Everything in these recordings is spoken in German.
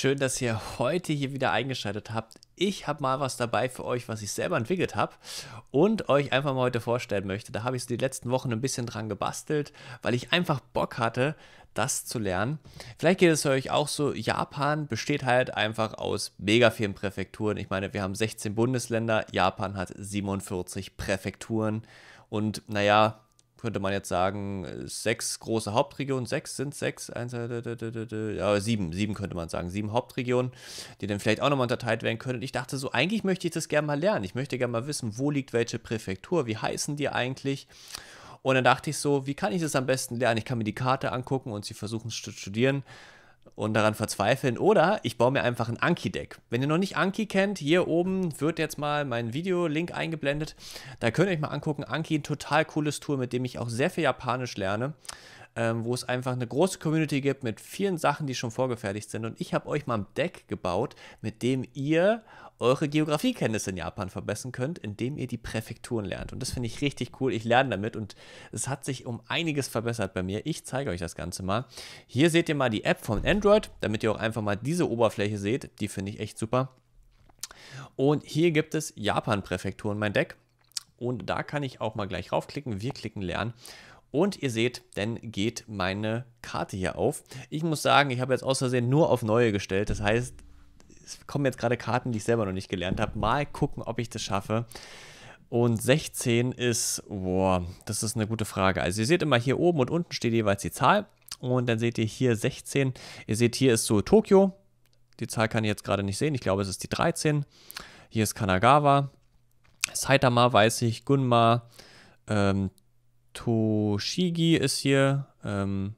Schön, dass ihr heute hier wieder eingeschaltet habt. Ich habe mal was dabei für euch, was ich selber entwickelt habe und euch einfach mal heute vorstellen möchte. Da habe ich so die letzten Wochen ein bisschen dran gebastelt, weil ich einfach Bock hatte, das zu lernen. Vielleicht geht es euch auch so, Japan besteht halt einfach aus mega vielen Präfekturen. Ich meine, wir haben 16 Bundesländer, Japan hat 47 Präfekturen und naja, könnte man jetzt sagen, sechs große Hauptregionen, sechs sind sechs, eins, ja, sieben, sieben könnte man sagen, sieben Hauptregionen, die dann vielleicht auch nochmal unterteilt werden können. Und ich dachte so, eigentlich möchte ich das gerne mal lernen. Ich möchte gerne mal wissen, wo liegt welche Präfektur, wie heißen die eigentlich? Und dann dachte ich so, wie kann ich das am besten lernen? Ich kann mir die Karte angucken und sie versuchen es zu studieren und daran verzweifeln. Oder ich baue mir einfach ein Anki-Deck. Wenn ihr noch nicht Anki kennt, hier oben wird jetzt mal mein Video-Link eingeblendet. Da könnt ihr euch mal angucken. Anki, ein total cooles Tool, mit dem ich auch sehr viel Japanisch lerne ähm, wo es einfach eine große Community gibt mit vielen Sachen, die schon vorgefertigt sind. Und ich habe euch mal ein Deck gebaut, mit dem ihr eure Geografiekenntnisse in Japan verbessern könnt, indem ihr die Präfekturen lernt. Und das finde ich richtig cool. Ich lerne damit und es hat sich um einiges verbessert bei mir. Ich zeige euch das Ganze mal. Hier seht ihr mal die App von Android, damit ihr auch einfach mal diese Oberfläche seht. Die finde ich echt super. Und hier gibt es Japan-Präfekturen, mein Deck. Und da kann ich auch mal gleich raufklicken. Wir klicken lernen. Und ihr seht, dann geht meine Karte hier auf. Ich muss sagen, ich habe jetzt aus Versehen nur auf neue gestellt. Das heißt, es kommen jetzt gerade Karten, die ich selber noch nicht gelernt habe. Mal gucken, ob ich das schaffe. Und 16 ist, boah, das ist eine gute Frage. Also ihr seht immer hier oben und unten steht jeweils die Zahl. Und dann seht ihr hier 16. Ihr seht, hier ist so Tokio. Die Zahl kann ich jetzt gerade nicht sehen. Ich glaube, es ist die 13. Hier ist Kanagawa. Saitama weiß ich, Gunma, ähm, Toshigi ist hier. Ähm,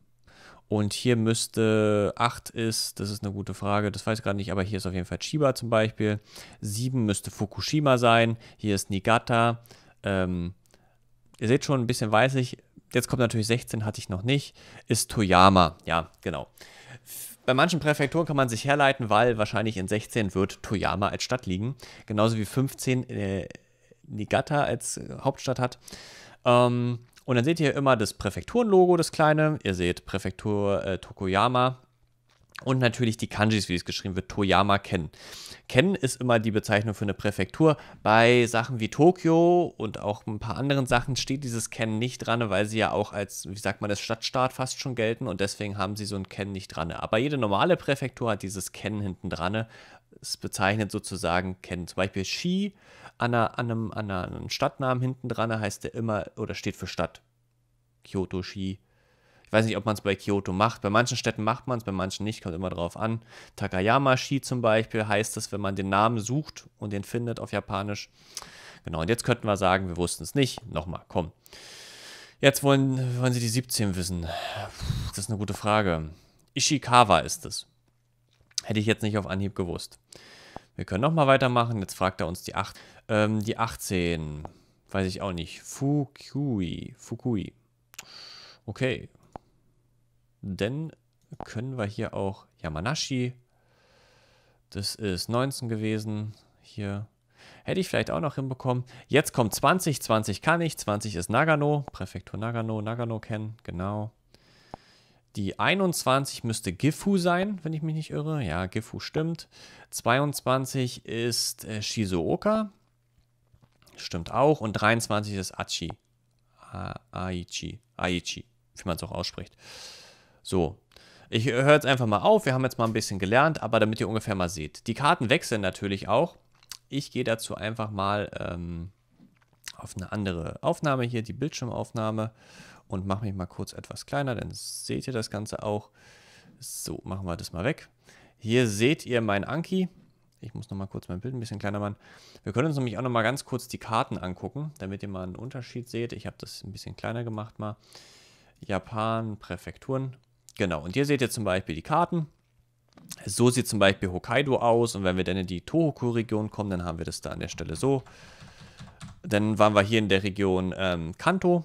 und hier müsste 8 ist, das ist eine gute Frage, das weiß ich gerade nicht, aber hier ist auf jeden Fall Chiba zum Beispiel. 7 müsste Fukushima sein, hier ist Niigata. Ähm, ihr seht schon, ein bisschen weiß ich. Jetzt kommt natürlich 16, hatte ich noch nicht. Ist Toyama, ja, genau. Bei manchen Präfekturen kann man sich herleiten, weil wahrscheinlich in 16 wird Toyama als Stadt liegen. Genauso wie 15 äh, Niigata als Hauptstadt hat. Ähm, und dann seht ihr immer das Präfekturenlogo, das kleine. Ihr seht Präfektur äh, Tokoyama und natürlich die Kanjis, wie es geschrieben wird, Toyama Ken. Ken ist immer die Bezeichnung für eine Präfektur. Bei Sachen wie Tokio und auch ein paar anderen Sachen steht dieses Ken nicht dran, weil sie ja auch als, wie sagt man, das Stadtstaat fast schon gelten und deswegen haben sie so ein Ken nicht dran. Aber jede normale Präfektur hat dieses Ken hinten dran. Es bezeichnet sozusagen Ken. Zum Beispiel Shi an, einem, an einem Stadtnamen hinten dran heißt der immer oder steht für Stadt. Kyoto Shi ich weiß nicht, ob man es bei Kyoto macht. Bei manchen Städten macht man es, bei manchen nicht, kommt immer drauf an. takayama shi zum Beispiel heißt es, wenn man den Namen sucht und den findet auf Japanisch. Genau, und jetzt könnten wir sagen, wir wussten es nicht. Nochmal, komm. Jetzt wollen, wollen Sie die 17 wissen. Das ist eine gute Frage. Ishikawa ist es. Hätte ich jetzt nicht auf Anhieb gewusst. Wir können nochmal weitermachen. Jetzt fragt er uns die 8. Ähm, die 18. Weiß ich auch nicht. Fukui. Fukui. Okay. Denn können wir hier auch Yamanashi, das ist 19 gewesen, hier hätte ich vielleicht auch noch hinbekommen. Jetzt kommt 20, 20 kann ich, 20 ist Nagano, Präfektur Nagano, Nagano kennen, genau. Die 21 müsste Gifu sein, wenn ich mich nicht irre. Ja, Gifu stimmt. 22 ist äh, Shizuoka. Stimmt auch. Und 23 ist Achi. A Aichi. Aichi, wie man es auch ausspricht. So, ich äh, höre jetzt einfach mal auf. Wir haben jetzt mal ein bisschen gelernt, aber damit ihr ungefähr mal seht. Die Karten wechseln natürlich auch. Ich gehe dazu einfach mal ähm, auf eine andere Aufnahme hier, die Bildschirmaufnahme und mache mich mal kurz etwas kleiner, dann seht ihr das Ganze auch. So, machen wir das mal weg. Hier seht ihr mein Anki. Ich muss nochmal kurz mein Bild ein bisschen kleiner machen. Wir können uns nämlich auch nochmal ganz kurz die Karten angucken, damit ihr mal einen Unterschied seht. Ich habe das ein bisschen kleiner gemacht mal. Japan, Präfekturen. Genau, und hier seht ihr zum Beispiel die Karten. So sieht zum Beispiel Hokkaido aus und wenn wir dann in die Tohoku-Region kommen, dann haben wir das da an der Stelle so. Dann waren wir hier in der Region ähm, Kanto.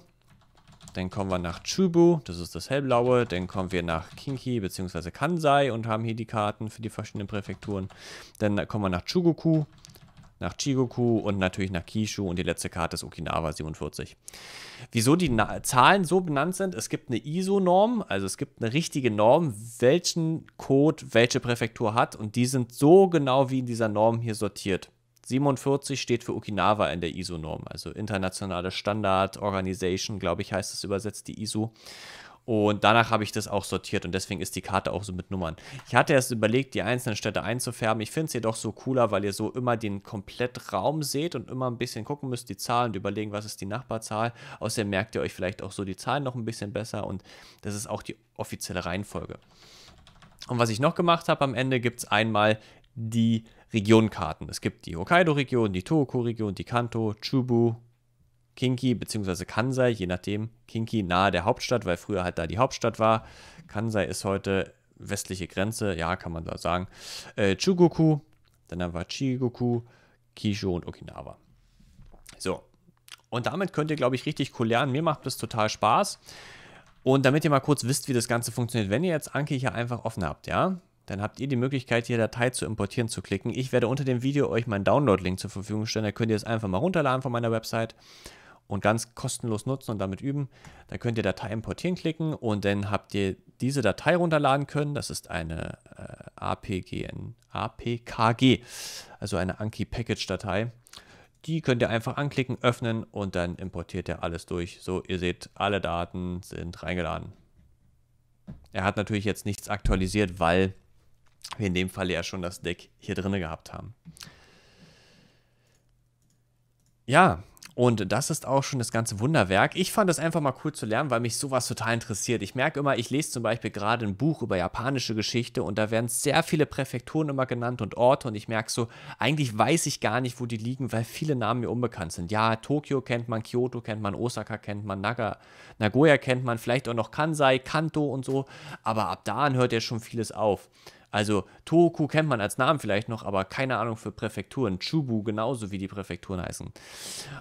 Dann kommen wir nach Chubu, das ist das hellblaue. Dann kommen wir nach Kinki bzw. Kansai und haben hier die Karten für die verschiedenen Präfekturen. Dann kommen wir nach Chugoku nach Chigoku und natürlich nach Kishu und die letzte Karte ist Okinawa 47. Wieso die Na Zahlen so benannt sind, es gibt eine ISO-Norm, also es gibt eine richtige Norm, welchen Code welche Präfektur hat und die sind so genau wie in dieser Norm hier sortiert. 47 steht für Okinawa in der ISO-Norm, also internationale Standard Organization, glaube ich, heißt es übersetzt die ISO. Und danach habe ich das auch sortiert und deswegen ist die Karte auch so mit Nummern. Ich hatte erst überlegt, die einzelnen Städte einzufärben. Ich finde es jedoch so cooler, weil ihr so immer den Raum seht und immer ein bisschen gucken müsst, die Zahlen und überlegen, was ist die Nachbarzahl. Außerdem merkt ihr euch vielleicht auch so die Zahlen noch ein bisschen besser und das ist auch die offizielle Reihenfolge. Und was ich noch gemacht habe am Ende, gibt es einmal die Regionkarten. Es gibt die Hokkaido-Region, die Tohoku-Region, die Kanto, Chubu, Kinki beziehungsweise Kansai, je nachdem, Kinki nahe der Hauptstadt, weil früher halt da die Hauptstadt war. Kansai ist heute westliche Grenze, ja, kann man da sagen. Äh, Chugoku, dann haben wir Chigoku, Kisho und Okinawa. So. Und damit könnt ihr, glaube ich, richtig cool lernen. Mir macht das total Spaß. Und damit ihr mal kurz wisst, wie das Ganze funktioniert, wenn ihr jetzt Anki hier einfach offen habt, ja, dann habt ihr die Möglichkeit, hier Datei zu importieren zu klicken. Ich werde unter dem Video euch meinen Download-Link zur Verfügung stellen. Da könnt ihr es einfach mal runterladen von meiner Website und ganz kostenlos nutzen und damit üben. Da könnt ihr Datei importieren klicken und dann habt ihr diese Datei runterladen können. Das ist eine äh, APGN, APKG, also eine Anki Package Datei. Die könnt ihr einfach anklicken, öffnen und dann importiert er alles durch. So, ihr seht, alle Daten sind reingeladen. Er hat natürlich jetzt nichts aktualisiert, weil wir in dem Fall ja schon das Deck hier drin gehabt haben. Ja, und das ist auch schon das ganze Wunderwerk. Ich fand das einfach mal cool zu lernen, weil mich sowas total interessiert. Ich merke immer, ich lese zum Beispiel gerade ein Buch über japanische Geschichte und da werden sehr viele Präfekturen immer genannt und Orte und ich merke so, eigentlich weiß ich gar nicht, wo die liegen, weil viele Namen mir unbekannt sind. Ja, Tokio kennt man, Kyoto kennt man, Osaka kennt man, Naga, Nagoya kennt man, vielleicht auch noch Kansai, Kanto und so, aber ab da hört ja schon vieles auf. Also Tohoku kennt man als Namen vielleicht noch, aber keine Ahnung für Präfekturen. Chubu genauso wie die Präfekturen heißen.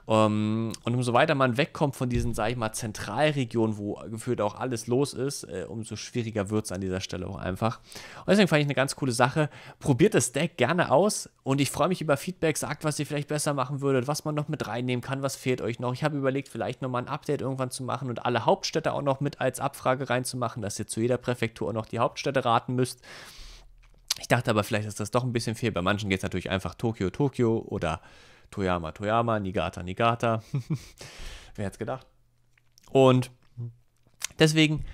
Ähm, und umso weiter man wegkommt von diesen, sag ich mal, Zentralregionen, wo gefühlt auch alles los ist, äh, umso schwieriger wird es an dieser Stelle auch einfach. Und deswegen fand ich eine ganz coole Sache. Probiert das Deck gerne aus und ich freue mich über Feedback. Sagt, was ihr vielleicht besser machen würdet, was man noch mit reinnehmen kann, was fehlt euch noch. Ich habe überlegt, vielleicht nochmal ein Update irgendwann zu machen und alle Hauptstädte auch noch mit als Abfrage reinzumachen, dass ihr zu jeder Präfektur auch noch die Hauptstädte raten müsst. Ich dachte aber, vielleicht ist das doch ein bisschen fehl. Bei manchen geht es natürlich einfach Tokio, Tokio oder Toyama, Toyama, Niigata, Niigata. Wer hätte es gedacht? Und deswegen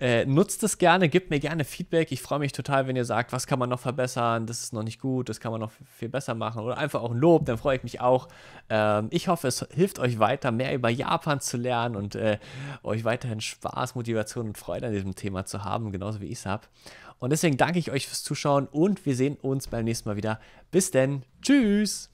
äh, nutzt es gerne, gebt mir gerne Feedback. Ich freue mich total, wenn ihr sagt, was kann man noch verbessern, das ist noch nicht gut, das kann man noch viel besser machen oder einfach auch ein Lob, dann freue ich mich auch. Ähm, ich hoffe, es hilft euch weiter, mehr über Japan zu lernen und äh, euch weiterhin Spaß, Motivation und Freude an diesem Thema zu haben, genauso wie ich es habe. Und deswegen danke ich euch fürs Zuschauen und wir sehen uns beim nächsten Mal wieder. Bis denn, tschüss!